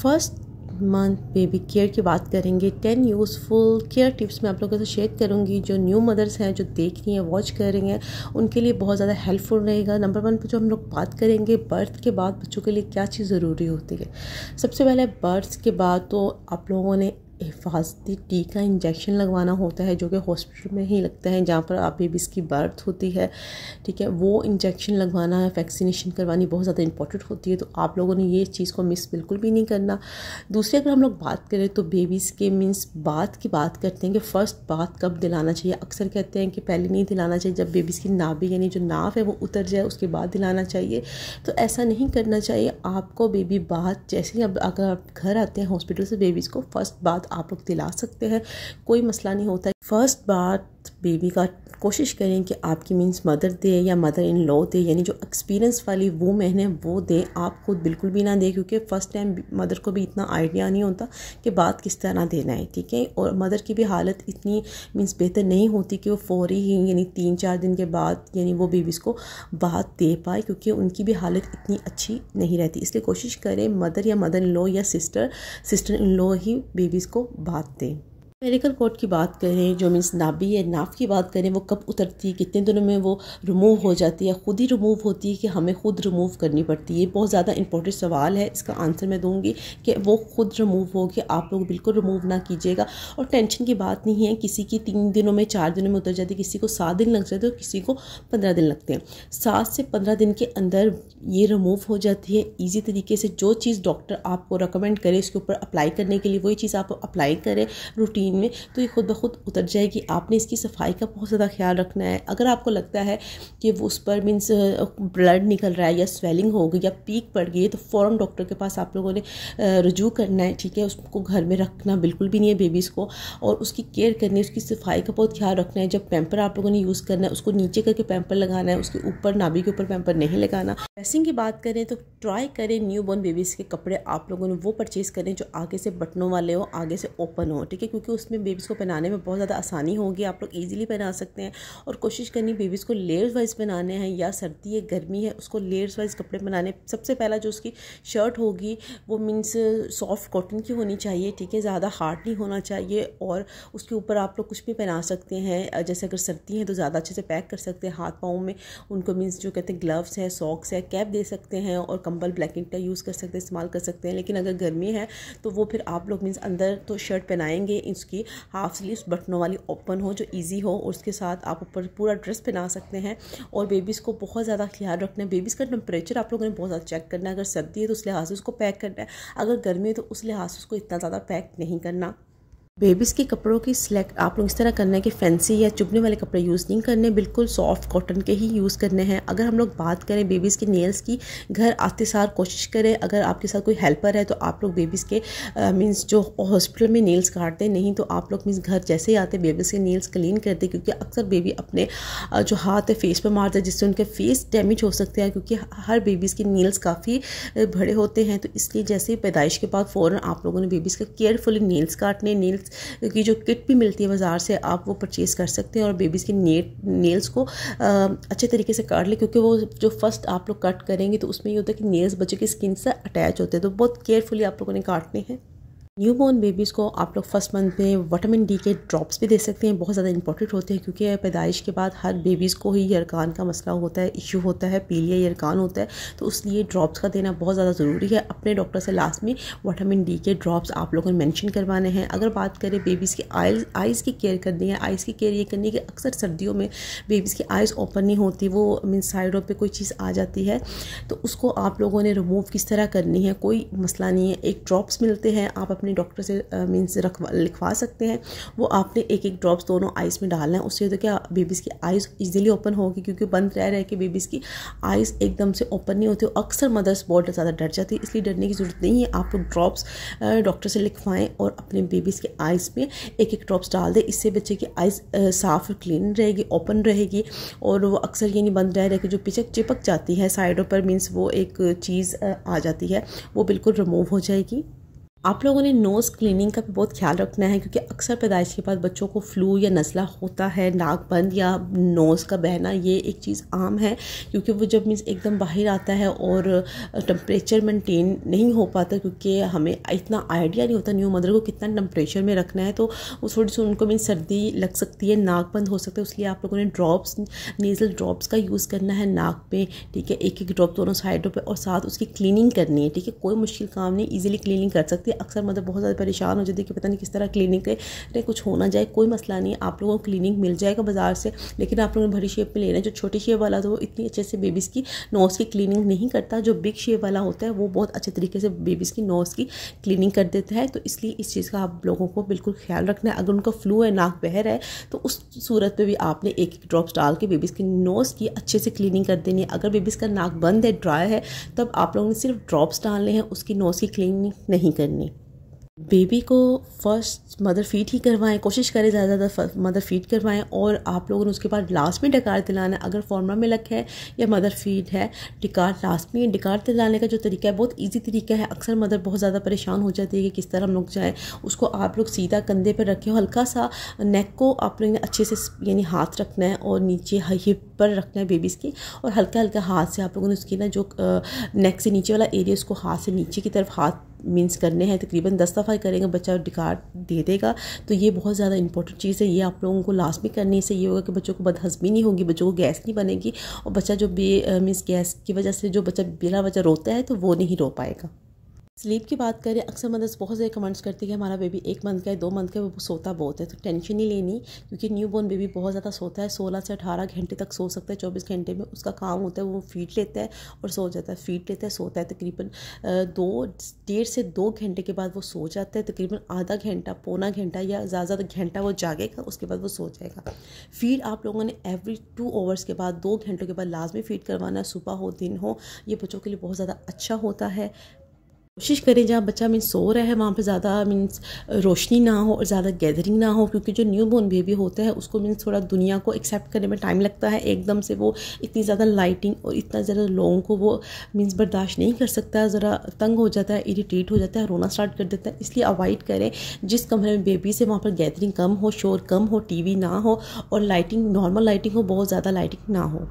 first month baby care की बात करेंगे टेन यूज़फुल केयर टिप्स मैं आप लोगों से शेयर करूँगी जो न्यू मदर्स हैं जो देख रही हैं वॉच कर रही हैं उनके लिए बहुत ज़्यादा हेल्पफुल रहेगा नंबर वन पर जो हम लोग बात करेंगे बर्थ के बाद बच्चों के लिए क्या चीज़ ज़रूरी होती है सबसे पहले बर्थ के बाद तो आप लोगों ने हिफाजती टीका इंजेक्शन लगवाना होता है जो कि हॉस्पिटल में ही लगता है जहाँ पर आप बेबीज़ की बर्थ होती है ठीक है वो इंजेक्शन लगवाना है वैक्सीनेशन करवानी बहुत ज़्यादा इंपॉर्टेंट होती है तो आप लोगों ने ये चीज़ को मिस बिल्कुल भी नहीं करना दूसरी अगर हम लोग बात करें तो बेबीज़ के मीन्स बात की बात करते हैं कि फ़र्स्ट बात कब दिलाना चाहिए अक्सर कहते हैं कि पहले नहीं दिलाना चाहिए जब बेबीज़ की नाभी यानी जो नाव है वो उतर जाए उसके बाद दिलाना चाहिए तो ऐसा नहीं करना चाहिए आपको बेबी बात जैसे ही अब अगर आप घर आते हैं हॉस्पिटल से बेबीज़ को फ़र्स्ट बात आप लोग दिला सकते हैं कोई मसला नहीं होता फर्स्ट बात बेबी का कोशिश करें कि आपकी मीन्स मदर दे या मदर इन लॉ दे यानी जो एक्सपीरियंस वाली वूमेन है वो दे आप खुद बिल्कुल भी ना दें क्योंकि फ़र्स्ट टाइम मदर को भी इतना आइडिया नहीं होता कि बात किस तरह देना है ठीक है और मदर की भी हालत इतनी मीन्स बेहतर नहीं होती कि वो फौरी ही यानी तीन चार दिन के बाद यानी वो बेबीज़ को बात दे पाए क्योंकि उनकी भी हालत इतनी अच्छी नहीं रहती इसलिए कोशिश करें मदर या मदर इन लॉ या सिस्टर सिस्टर इन लॉ ही बेबीज़ को बात दें स्पेरिकल कोट की बात करें जो मीन्स नाभी या नाफ की बात करें वो कब उतरती है कितने दिनों में वो रिमूव हो जाती है ख़ुद ही रिमूव होती है कि हमें ख़ुद रिमूव करनी पड़ती है बहुत ज़्यादा इंपॉर्टेंट सवाल है इसका आंसर मैं दूंगी कि वो ख़ुद रिमूव होगी आप लोग बिल्कुल रिमूव ना कीजिएगा और टेंशन की बात नहीं है किसी की तीन दिनों में चार दिनों में उतर जाती है किसी को सात दिन लग जाते हैं और किसी को पंद्रह दिन लगते हैं सात से पंद्रह दिन के अंदर ये रिमूव हो जाती है ईजी तरीके से जो चीज़ डॉक्टर आपको रिकमेंड करे इसके ऊपर अप्लाई करने के लिए वही चीज़ आप अप्लाई करें रूटीन रूटीन में तो ये खुद ब खुद उतर जाएगी आपने इसकी सफाई का बहुत ज़्यादा ख्याल रखना है अगर आपको लगता है कि वो उस पर मीन्स ब्लड निकल रहा है या स्वेलिंग हो गई या पीक पड़ गई तो फ़ौरन डॉक्टर के पास आप लोगों ने रजू करना है ठीक है उसको घर में रखना बिल्कुल भी नहीं है बेबीज़ को और उसकी केयर करनी है उसकी सफाई का बहुत ख्याल रखना है जब पैम्पर आप लोगों ने यूज़ करना है उसको नीचे करके पैम्पर लगाना है उसके ऊपर नाभी के ऊपर पैम्पर नहीं लगाना ड्रेसिंग की बात करें तो ट्राई करें न्यू बॉर्न बेबीज़ के कपड़े आप लोगों ने वो परचेज़ करें जो आगे से बटनों वाले हो आगे से ओपन हो ठीक है क्योंकि उस उसमें बेबीज़ को पहनाने में बहुत ज़्यादा आसानी होगी आप लोग ईजिली पहना सकते हैं और कोशिश करनी बेबीज़ को लेयर्स वाइज पहनाने हैं या सर्दी है गर्मी है उसको लेयर्स वाइज कपड़े पहनाने सबसे पहला जो उसकी शर्ट होगी वो मीन्स सॉफ्ट कॉटन की होनी चाहिए ठीक है ज़्यादा हार्ड नहीं होना चाहिए और उसके ऊपर आप लोग कुछ भी पहना सकते हैं जैसे अगर सर्दी है तो ज़्यादा अच्छे से पैक कर सकते हैं हाथ पाँव में उनको मीन्स जो कहते हैं ग्लव्स है सॉक्स है कैप दे सकते हैं और कंबल ब्लैकिंग का यूज़ कर सकते हैं इस्तेमाल कर सकते हैं लेकिन अगर गर्मी है तो वो फिर आप लोग मीन्स अंदर तो शर्ट पहनाएंगे इस की हाफ स्लीव्स बटनों वाली ओपन हो जो ईजी हो उसके साथ आप ऊपर पूरा ड्रेस पहना सकते हैं और बेबीज़ को बहुत ज़्यादा ख्याल रखना है बेबीज़ का टेम्परेचर आप लोगों ने बहुत ज़्यादा चेक करना है अगर सर्दी है तो उस लिहाज से उसको पैक करना है अगर गर्मी है तो उस लिहाज से उसको इतना ज़्यादा पैक नहीं करना बेबीज़ के कपड़ों की सिलेक्ट आप लोग इस तरह करना है कि फैंसी या चुभने वाले कपड़े यूज़ नहीं करने बिल्कुल सॉफ्ट कॉटन के ही यूज़ करने हैं अगर हम लोग बात करें बेबीज़ के नेल्स की घर आते सार कोशिश करें अगर आपके साथ कोई हेल्पर है तो आप लोग बेबीज़ के मीन्स जो हॉस्पिटल में नेल्स काटते नहीं तो आप लोग मीन्स घर जैसे ही आते बेबीज़ के नेल्स क्लीन करते क्योंकि अक्सर बेबी अपने जो हाथ है फेस पर मारते हैं जिससे उनके फेस डैमेज हो सकते हैं क्योंकि हर बेबीज़ के नेल्स काफ़ी बड़े होते हैं तो इसलिए जैसे पैदाइश के बाद फ़ौरन आप लोगों ने बेबीज़ का केयरफुली नेल्स काटने नेल्स नेल्स की जो किट भी मिलती है बाज़ार से आप वो परचेज़ कर सकते हैं और बेबीज़ की ने, नेल्स को आ, अच्छे तरीके से काट लें क्योंकि वो जो फर्स्ट आप लोग कट करेंगे तो उसमें ये होता है कि नेल्स बच्चों की स्किन से अटैच होते हैं तो बहुत केयरफुली आप लोगों ने काटने हैं न्यू बॉर्न बेबीज़ को आप लोग फर्स्ट मंथ में वटामिन डी के ड्रॉप्स भी दे सकते हैं बहुत ज़्यादा इंपॉर्टेंट होते हैं क्योंकि पैदाइश के बाद हर बेबीज़ को ही यरकान का मसला होता है इश्यू होता है पीलिया यरकान होता है तो लिए ड्रॉप्स का देना बहुत ज़्यादा ज़रूरी है अपने डॉक्टर से लास्ट में वटामिन डी के ड्रॉप्स आप लोगों ने मैंशन करवाने हैं अगर बात करें बेबीज़ की आइज आइज़ की केयर करनी है आइज़ की केयर ये करनी है कि अक्सर सर्दियों में बेबीज़ की आइज़ ओपन नहीं होती वो मीन साइडों पर कोई चीज़ आ जाती है तो उसको आप लोगों ने रिमूव किस तरह करनी है कोई मसला नहीं है एक ड्रॉप्स मिलते हैं आप अपने डॉक्टर से मीन्स रखवा लिखवा सकते हैं वो आपने एक एक ड्रॉप्स दोनों आइज़ में डालना है उससे तो क्या बेबीज़ की आइज़ ईजिली ओपन होगी क्योंकि बंद रह रहे कि बेबीज़ की आइज़ एकदम से ओपन नहीं होती अक्सर मदर्स बहुत ज़्यादा डर जाती है इसलिए डरने की ज़रूरत नहीं है आप लोग ड्रॉप्स डॉक्टर से लिखवाएँ और अपने बेबीज़ के आइज़ में एक एक ड्रॉप्स डाल दें इससे बच्चे की आइज़ साफ़ और क्लीन रहेगी ओपन रहेगी और वो अक्सर ये नहीं बंद रह रहे कि जो पिचक चिपक जाती है साइडों पर मीन्स वो एक चीज़ आ जाती है वो बिल्कुल रिमूव हो जाएगी आप लोगों ने नोज़ क्लीनिंग का भी बहुत ख्याल रखना है क्योंकि अक्सर पैदाइश के बाद बच्चों को फ्लू या नज़ला होता है नाक बंद या नोज़ का बहना ये एक चीज़ आम है क्योंकि वो जब मीन्स एकदम बाहर आता है और टम्परेचर मेंटेन नहीं हो पाता क्योंकि हमें इतना आइडिया नहीं होता न्यू मदर को कितना टम्परेचर में रखना है तो वो थोड़ी सी उनको मीन्स सर्दी लग सकती है नाक बंद हो सकता है लिए आप लोगों ने ड्रॉप्स नेज़ल ड्रॉप्स का यूज़ करना है नाक पे ठीक है एक एक ड्रॉप दोनों साइडों पर और साथ उसकी क्लिनिंग करनी है ठीक है कोई मुश्किल काम नहीं ईजिली क्लिनिंग कर सकती इसलिए अक्सर मदर मतलब बहुत ज़्यादा परेशान हो जाती है कि पता नहीं किस तरह क्लिनिक ने कुछ होना जाए कोई मसला नहीं आप लोगों को क्लिनिक मिल जाएगा बाज़ार से लेकिन आप लोगों ने भरी शेप में लेना है जो छोटी शेप वाला तो वो इतनी अच्छे से बेबीज़ की नोज़ की क्लिनिंग नहीं करता जो बिग शेप वाला होता है वो बहुत अच्छे तरीके से बेबीज़ की नोज़ की क्लिनिंग कर देता है तो इसलिए इस चीज़ का आप लोगों को बिल्कुल ख्याल रखना है अगर उनका फ्लू है नाक बहर है तो उस सूरत पर भी आपने एक एक ड्रॉप्स डाल के बेबीज़ की नोज़ की अच्छे से क्लीनिंग कर देनी है अगर बेबीज़ का नाक बंद है ड्राई है तब आप लोगों ने सिर्फ ड्रॉप्स डालने हैं उसकी नोज़ की क्लिनिंग नहीं करनी बेबी को फर्स्ट मदर फीड ही करवाएं कोशिश करें ज़्यादा ज़्यादा मदर फीड करवाएं और आप लोगों ने उसके बाद लास्ट में डकार दिलाना अगर फॉर्मा मिलक है या मदर फीड है डिकार लास्ट में डिकार दिलाने का जो तरीका है बहुत ईजी तरीका है अक्सर मदर बहुत ज़्यादा परेशान हो जाती है कि किस तरह हम लोग जाएँ उसको आप लोग सीधा कंधे पर रखें हल्का सा नेक को आप लोग ने अच्छे से यानी हाथ रखना है और नीचे हिप ऊपर रखना है बेबीज़ की और हल्का हल्का हाथ से आप लोगों ने उसकी ना जो नेक से नीचे वाला एरिया उसको हाथ से नीचे की तरफ हाथ मीन्स करने हैं तकरीबन दस दफ़ा करेंगे बच्चा डिकार दे देगा तो ये बहुत ज़्यादा इंपॉर्टेंट चीज़ है ये आप लोगों को लास्ट में करने से ये होगा कि बच्चों को बदहजमी नहीं होगी बच्चों को गैस नहीं बनेगी और बच्चा जो बे मीन्स गैस की वजह से जो बच्चा बिना वजह रोता है तो वो नहीं रो पाएगा स्लीप की बात करें अक्सर मदर्स बहुत सारे कमेंट्स करती है कि हमारा बेबी एक मंथ का है दो मंथ का वो सोता बहुत है तो टेंशन ही लेनी क्योंकि न्यू बॉर्न बेबी बहुत ज़्यादा सोता है सोलह से अठारह घंटे तक सो सकता है चौबीस घंटे में उसका काम होता है वो फीट लेता है और सो जाता है फीट लेता है सोता है तकरीबन दो डेढ़ से दो घंटे के बाद वो सो जाता है तकरीबन आधा घंटा पौना घंटा या ज़्यादा ज़्यादा घंटा वो जागेगा उसके बाद वो सो जाएगा फीड आप लोगों ने एवरी टू आवर्स के बाद दो घंटों के बाद लाजमी फीड करवाना सुबह हो दिन हो ये बच्चों के लिए बहुत ज़्यादा अच्छा होता है कोशिश करें जहाँ बच्चा मीन सो रहा है वहाँ पे ज़्यादा मीन्स रोशनी ना हो और ज़्यादा गैदरिंग ना हो क्योंकि जो न्यू बॉर्न बेबी होता है उसको मीन्स थोड़ा दुनिया को एक्सेप्ट करने में टाइम लगता है एकदम से वो इतनी ज़्यादा लाइटिंग और इतना ज़्यादा लोगों को वो मीन्स बर्दाश्त नहीं कर सकता ज़रा तंग हो जाता है इरीटेट हो जाता है रोना स्टार्ट कर देता है इसलिए अवॉइड करें जिस कमरे में बेबी से वहाँ पर गैदरिंग कम हो शोर कम हो टी ना हो और लाइटिंग नॉर्मल लाइटिंग हो बहुत ज़्यादा लाइटिंग ना हो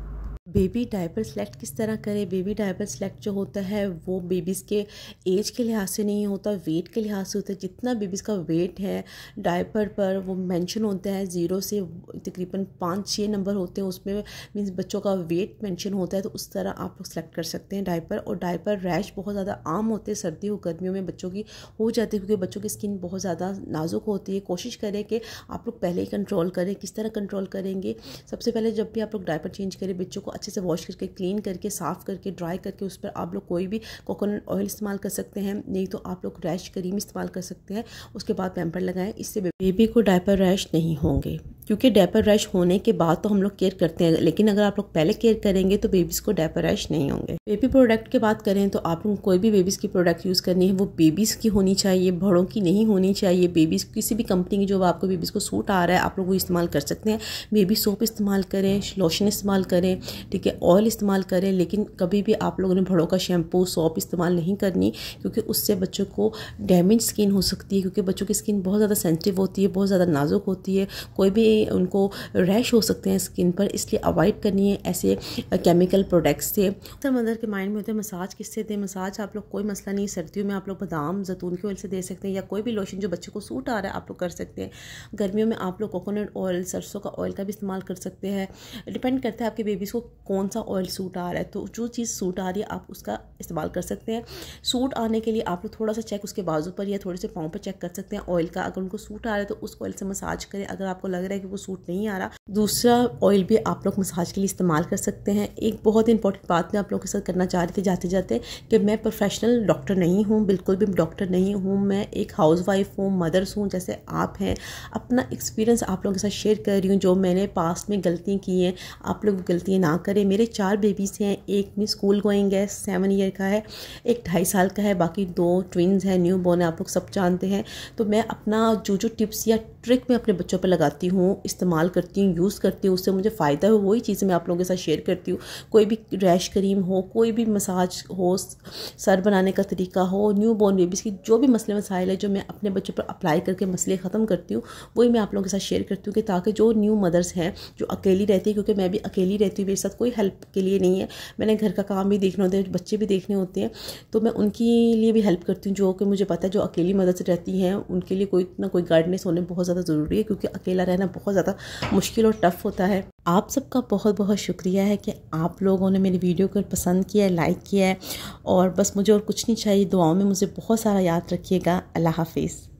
बेबी डायपर सेलेक्ट किस तरह करें बेबी डायपर सेलेक्ट जो होता है वो बेबीज़ के एज के लिहाज से नहीं होता वेट के लिहाज से होता है जितना बेबीज़ का वेट है डायपर पर वो मेंशन होता है ज़ीरो से तकरीबन पाँच छः नंबर होते हैं उसमें मीन्स बच्चों का वेट मेंशन होता है तो उस तरह आप सेलेक्ट कर सकते हैं डायपर और डायपर रैश बहुत ज़्यादा आम होते हैं सर्दियों गर्मियों में बच्चों की हो जाती है क्योंकि बच्चों की स्किन बहुत ज़्यादा नाजुक होती है कोशिश करें कि आप लोग पहले ही कंट्रोल करें किस तरह कंट्रोल करेंगे सबसे पहले जब भी आप लोग डायपर चेंज करें बच्चों को अच्छे से वॉश करके क्लीन करके साफ़ करके ड्राई करके उस पर आप लोग कोई भी कोकोनट ऑयल इस्तेमाल कर सकते हैं नहीं तो आप लोग रैश क्रीम इस्तेमाल कर सकते हैं उसके बाद पैम्पर लगाएं इससे बेबी को डायपर रैश नहीं होंगे क्योंकि डायपर रैश होने के बाद तो हम लोग केयर करते हैं लेकिन अगर आप लोग पहले केयर करेंगे तो बेबीज़ को डायपर रैश नहीं होंगे बेबी प्रोडक्ट की बात करें तो आप लोग कोई भी बेबीज़ की प्रोडक्ट यूज़ करनी है वो बेबीज़ की होनी चाहिए बड़ों की नहीं होनी चाहिए बेबीज़ किसी भी कंपनी की जो आपको बेबीज़ को सूट आ रहा है आप लोग वो इस्तेमाल कर सकते हैं बेबी सोप इस्तेमाल करें लोशन इस्तेमाल करें ठीक है ऑयल इस्तेमाल करें लेकिन कभी भी आप लोगों ने भड़ों का शैम्पू सॉप इस्तेमाल नहीं करनी क्योंकि उससे बच्चों को डैमेज स्किन हो सकती है क्योंकि बच्चों की स्किन बहुत ज़्यादा सेंसिटिव होती है बहुत ज़्यादा नाजुक होती है कोई भी उनको रैश हो सकते हैं स्किन पर इसलिए अवॉइड करनी है ऐसे केमिकल प्रोडक्ट्स से सर तो मदर के माइंड में होते हैं मसाज किससे दें मसाज आप लोग कोई मसला नहीं सर्दियों में आप लोग बादाम जैतून के ऑयल से दे सकते हैं या कोई भी लोशन जो बच्चों को सूट आ रहा है आप लोग कर सकते हैं गर्मियों में आप लोग कोकोनट ऑयल सरसों का ऑयल का भी इस्तेमाल कर सकते हैं डिपेंड करता है आपके बेबीज़ को कौन सा ऑयल सूट आ रहा है तो जो चीज़ सूट आ रही है आप उसका इस्तेमाल कर सकते हैं सूट आने के लिए आप लोग थोड़ा सा चेक उसके बाजू पर या थोड़े से पाँव पर चेक कर सकते हैं ऑयल का अगर उनको सूट आ रहा है तो उस ऑयल से मसाज करें अगर आपको लग रहा है कि वो सूट नहीं आ रहा दूसरा ऑयल भी आप लोग मसाज के लिए इस्तेमाल कर सकते हैं एक बहुत इंपॉर्टेंट बात मैं आप लोगों के साथ करना चाह रही थी जाते जाते कि मैं प्रोफेशनल डॉक्टर नहीं हूँ बिल्कुल भी डॉक्टर नहीं हूँ मैं एक हाउस वाइफ हूँ मदर्स हूँ जैसे आप हैं अपना एक्सपीरियंस आप लोगों के साथ शेयर कर रही हूँ जो मैंने पास्ट में गलतियाँ की हैं आप लोग गलतियाँ ना करें पे मेरे चार बेबीज़ हैं एक में स्कूल गोइंग है सेवन ईयर का है एक ढाई साल का है बाकी दो ट्विन्स हैं न्यू बॉर्न आप लोग सब जानते हैं तो मैं अपना जो जो टिप्स या ट्रिक मैं अपने बच्चों पर लगाती हूँ इस्तेमाल करती हूँ यूज़ करती हूँ उससे मुझे फ़ायदा हो वही चीज़ें मैं आप लोगों के साथ शेयर करती हूँ कोई भी रैश क्रीम हो कोई भी मसाज हो सर बनाने का तरीका हो न्यू बॉर्न बेबीज़ की जो भी मसले मसाइल है जो मैं अपने बच्चों पर अप्लाई करके मसले ख़त्म करती हूँ वही मैं आप लोगों के साथ शेयर करती हूँ कि ताकि जो न्यू मदर्स हैं जो अकेली रहती है क्योंकि मैं भी अकेली रहती हूँ मेरे साथ कोई कोई हेल्प के लिए नहीं है मैंने घर का काम भी देखना होता है बच्चे भी देखने होते हैं तो मैं उनके लिए भी हेल्प करती हूँ जो कि मुझे पता है जो अकेली मदद से रहती हैं उनके लिए कोई ना कोई गाइडनेस होने बहुत ज़्यादा ज़रूरी है क्योंकि अकेला रहना बहुत ज़्यादा मुश्किल और टफ़ होता है आप सबका बहुत बहुत शुक्रिया है कि आप लोगों ने मेरी वीडियो को पसंद किया है लाइक किया है और बस मुझे और कुछ नहीं चाहिए दुआओं में मुझे बहुत सारा याद रखिएगा अल्लाह हाफिज़